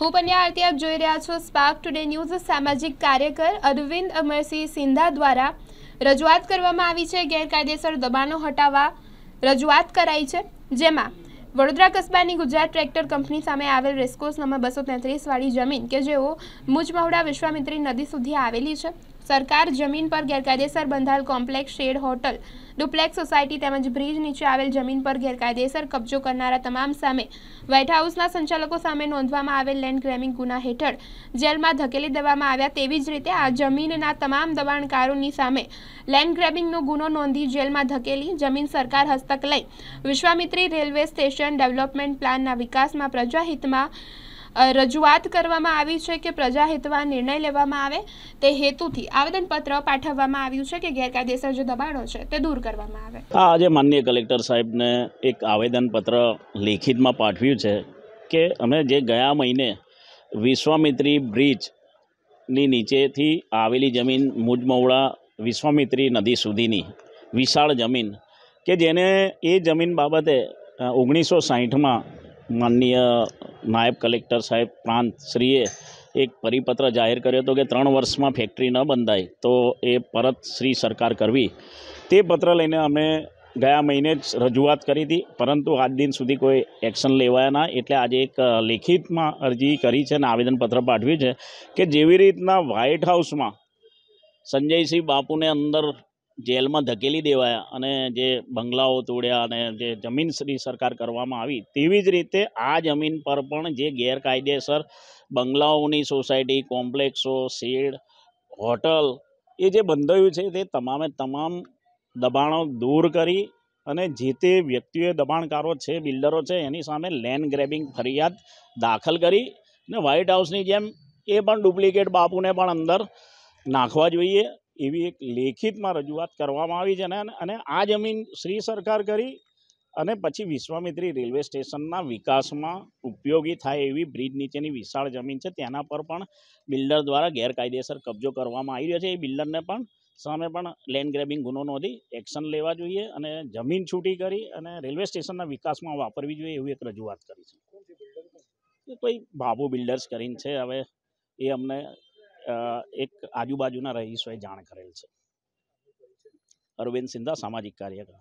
હું પન્યા આરતી આપ જોઈ રહ્યા છો સ્પાર્ક ટુડે ન્યૂઝ સામાજિક કાર્યકર અરવિંદ અમરસિંહ સિંધા દ્વારા રજૂઆત કરવામાં આવી છે ગેરકાયદેસર દબાણો હટાવવા રજૂઆત કરાઈ છે જેમાં વડોદરા કસ્બાની ગુજરાત ટ્રેક્ટર કંપની સામે આવેલ રેસ્કોસ નંબર બસો વાળી જમીન કે જેઓ મુજમહુડા વિશ્વામિત્રી નદી સુધી આવેલી છે સરકાર જમીન પર ગેરકાયદેસર બંધાયેલ complex shed hotel duplex society તેમજ બ્રિજ નીચે આવેલ જમીન પર ગેરકાયદેસર કબજો કરનારા તમામ સામે વ્હાઇટ હાઉસના સંચાલકો સામે નોંધવામાં આવેલ લેન્ડ ગ્રેમિંગ ગુના હેઠળ જેલમાં ધકેલી દેવામાં આવ્યા તેવી જ રીતે આ જમીનના તમામ દબાણકારોની સામે લેન્ડ ગ્રેબિંગનો ગુનો નોંધી જેલમાં ધકેલી જમીન સરકાર હસ્તક લઈ વિશ્વામિત્રી રેલવે સ્ટેશન ડેવલપમેન્ટ પ્લાનના વિકાસમાં પ્રજાહિતમાં રજૂઆત કરવામાં આવી છે કે પ્રજાહિતમાં નિર્ણય લેવામાં આવે તે હેતુથી આવેદનપત્ર પાઠવવામાં આવ્યું છે કે ગેરકાયદેસર જે દબાણો છે તે દૂર કરવામાં આવે હા આજે માનનીય કલેક્ટર સાહેબને એક આવેદનપત્ર લેખિતમાં પાઠવ્યું છે કે અમે જે ગયા મહિને વિશ્વામિત્રી બ્રિજની નીચેથી આવેલી જમીન મુજમવડા વિશ્વામિત્રી નદી સુધીની વિશાળ જમીન કે જેને એ જમીન બાબતે ઓગણીસો સાહીઠમાં માનનીય નાયબ કલેક્ટર સાહેબ પ્રાંતશ્રીએ એક પરિપત્ર જાહેર કર્યો હતો કે ત્રણ વર્ષમાં ફેક્ટરી ન બંધાય તો એ પરત શ્રી સરકાર કરવી તે પત્ર લઈને અમે ગયા મહિને જ રજૂઆત કરી હતી પરંતુ આજ દિન સુધી કોઈ એક્શન લેવાયા ના એટલે આજે એક લેખિતમાં અરજી કરી છે અને આવેદનપત્ર પાઠવ્યું છે કે જેવી રીતના વ્હાઇટ હાઉસમાં સંજયસિંહ બાપુને અંદર જેલમાં ધકેલી દેવાયા અને જે બંગલાઓ તોડ્યા અને જે જમીનની સરકાર કરવામાં આવી તેવી જ રીતે આ જમીન પર પણ જે ગેરકાયદેસર બંગલાઓની સોસાયટી કોમ્પ્લેક્સો શેડ હોટલ એ જે બંધાયું છે તે તમામે તમામ દબાણો દૂર કરી અને જે તે વ્યક્તિઓએ દબાણકારો છે બિલ્ડરો છે એની સામે લેન્ડ ગ્રેબિંગ ફરિયાદ દાખલ કરી અને વ્હાઇટ હાઉસની જેમ એ પણ ડુપ્લિકેટ બાપુને પણ અંદર નાખવા જોઈએ એવી એક લેખિતમાં રજૂઆત કરવામાં આવી છે અને આ જમીન શ્રી સરકાર કરી અને પછી વિશ્વામિત્રી રેલવે સ્ટેશનના વિકાસમાં ઉપયોગી થાય એવી બ્રિજ નીચેની વિશાળ જમીન છે તેના પર પણ બિલ્ડર દ્વારા ગેરકાયદેસર કબજો કરવામાં આવી રહ્યો છે એ બિલ્ડરને પણ સામે પણ લેન્ડ ગ્રેબિંગ ગુનો નોંધી એક્શન લેવા જોઈએ અને જમીન છૂટી કરી અને રેલવે સ્ટેશનના વિકાસમાં વાપરવી જોઈએ એવી એક રજૂઆત કરી છે કોઈ બાબુ બિલ્ડર્સ કરીને છે હવે એ અમને એક આજુબાજુના રહીશોએ જાણ કરેલ છે અરવિંદ સિંધા સામાજિક કાર્યકર